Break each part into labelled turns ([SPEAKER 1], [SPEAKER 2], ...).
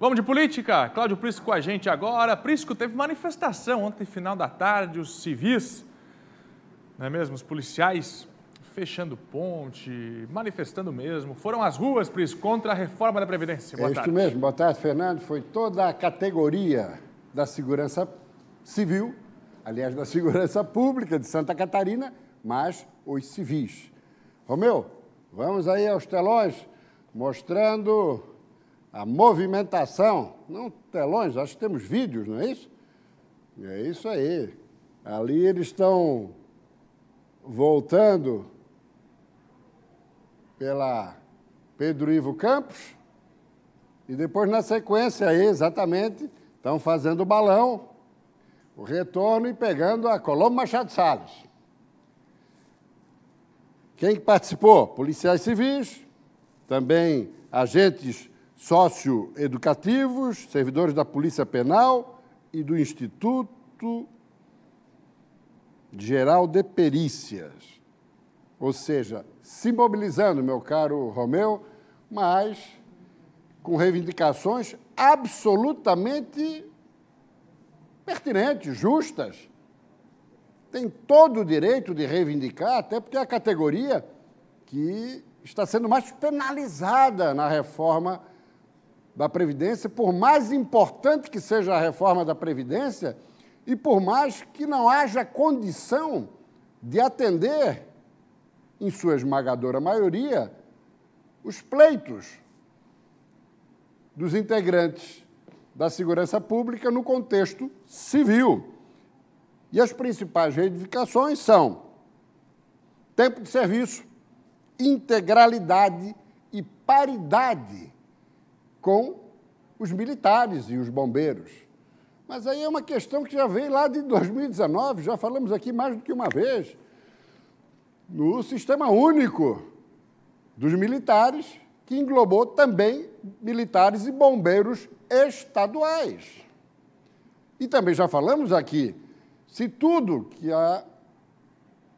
[SPEAKER 1] Vamos de política? Cláudio Prisco com a gente agora. Prisco teve manifestação ontem, final da tarde, os civis, não é mesmo? Os policiais fechando ponte, manifestando mesmo. Foram às ruas, Prisco, contra a reforma da Previdência. Boa é tarde. isso mesmo. Boa tarde, Fernando. Foi toda a categoria da segurança civil, aliás, da segurança pública de Santa Catarina, mas os civis. Romeu, vamos aí aos telões, mostrando a movimentação. Não telões longe, acho que temos vídeos, não é isso? É isso aí. Ali eles estão voltando pela Pedro Ivo Campos e depois na sequência aí, exatamente, estão fazendo o balão, o retorno e pegando a Colombo Machado Salles. Quem participou? Policiais civis, também agentes socioeducativos, servidores da Polícia Penal e do Instituto Geral de Perícias. Ou seja, se mobilizando, meu caro Romeu, mas com reivindicações absolutamente pertinentes, justas. Tem todo o direito de reivindicar, até porque é a categoria que está sendo mais penalizada na reforma da Previdência, por mais importante que seja a reforma da Previdência e por mais que não haja condição de atender, em sua esmagadora maioria, os pleitos dos integrantes da segurança pública no contexto civil. E as principais reivindicações são tempo de serviço, integralidade e paridade com os militares e os bombeiros. Mas aí é uma questão que já veio lá de 2019, já falamos aqui mais do que uma vez, no sistema único dos militares, que englobou também militares e bombeiros estaduais. E também já falamos aqui, se tudo que a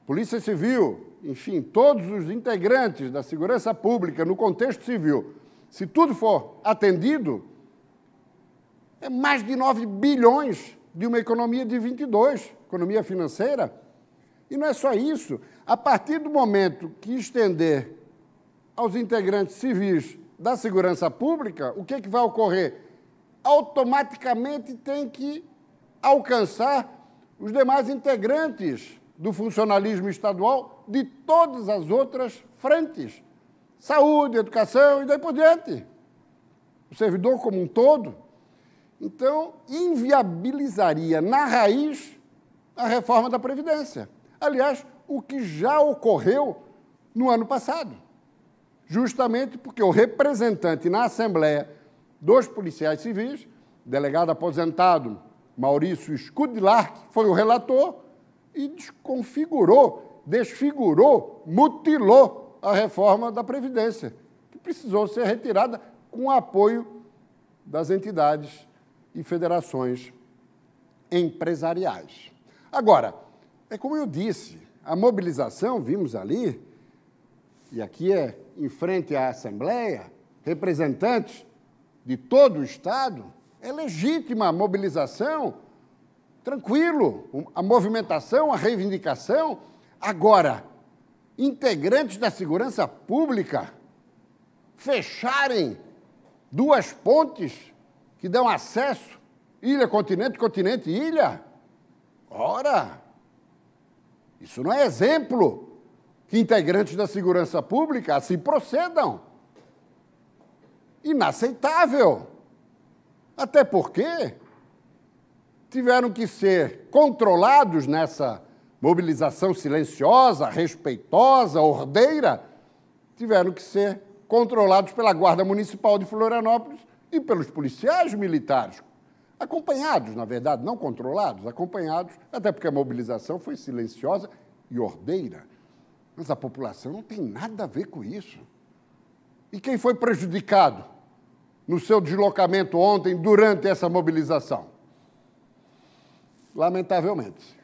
[SPEAKER 1] Polícia Civil, enfim, todos os integrantes da segurança pública no contexto civil se tudo for atendido, é mais de 9 bilhões de uma economia de 22, economia financeira. E não é só isso. A partir do momento que estender aos integrantes civis da segurança pública, o que, é que vai ocorrer? Automaticamente tem que alcançar os demais integrantes do funcionalismo estadual de todas as outras frentes saúde, educação e daí por diante. O servidor como um todo. Então, inviabilizaria na raiz a reforma da Previdência. Aliás, o que já ocorreu no ano passado. Justamente porque o representante na Assembleia dos policiais civis, delegado aposentado Maurício Scudilar, foi o relator, e desconfigurou, desfigurou, mutilou a reforma da Previdência, que precisou ser retirada com apoio das entidades e federações empresariais. Agora, é como eu disse, a mobilização, vimos ali, e aqui é em frente à Assembleia, representantes de todo o Estado, é legítima a mobilização, tranquilo, a movimentação, a reivindicação. Agora, integrantes da segurança pública fecharem duas pontes que dão acesso ilha, continente, continente, ilha? Ora, isso não é exemplo que integrantes da segurança pública assim procedam. Inaceitável. Até porque tiveram que ser controlados nessa mobilização silenciosa, respeitosa, ordeira, tiveram que ser controlados pela Guarda Municipal de Florianópolis e pelos policiais militares. Acompanhados, na verdade, não controlados, acompanhados, até porque a mobilização foi silenciosa e ordeira. Mas a população não tem nada a ver com isso. E quem foi prejudicado no seu deslocamento ontem, durante essa mobilização? Lamentavelmente,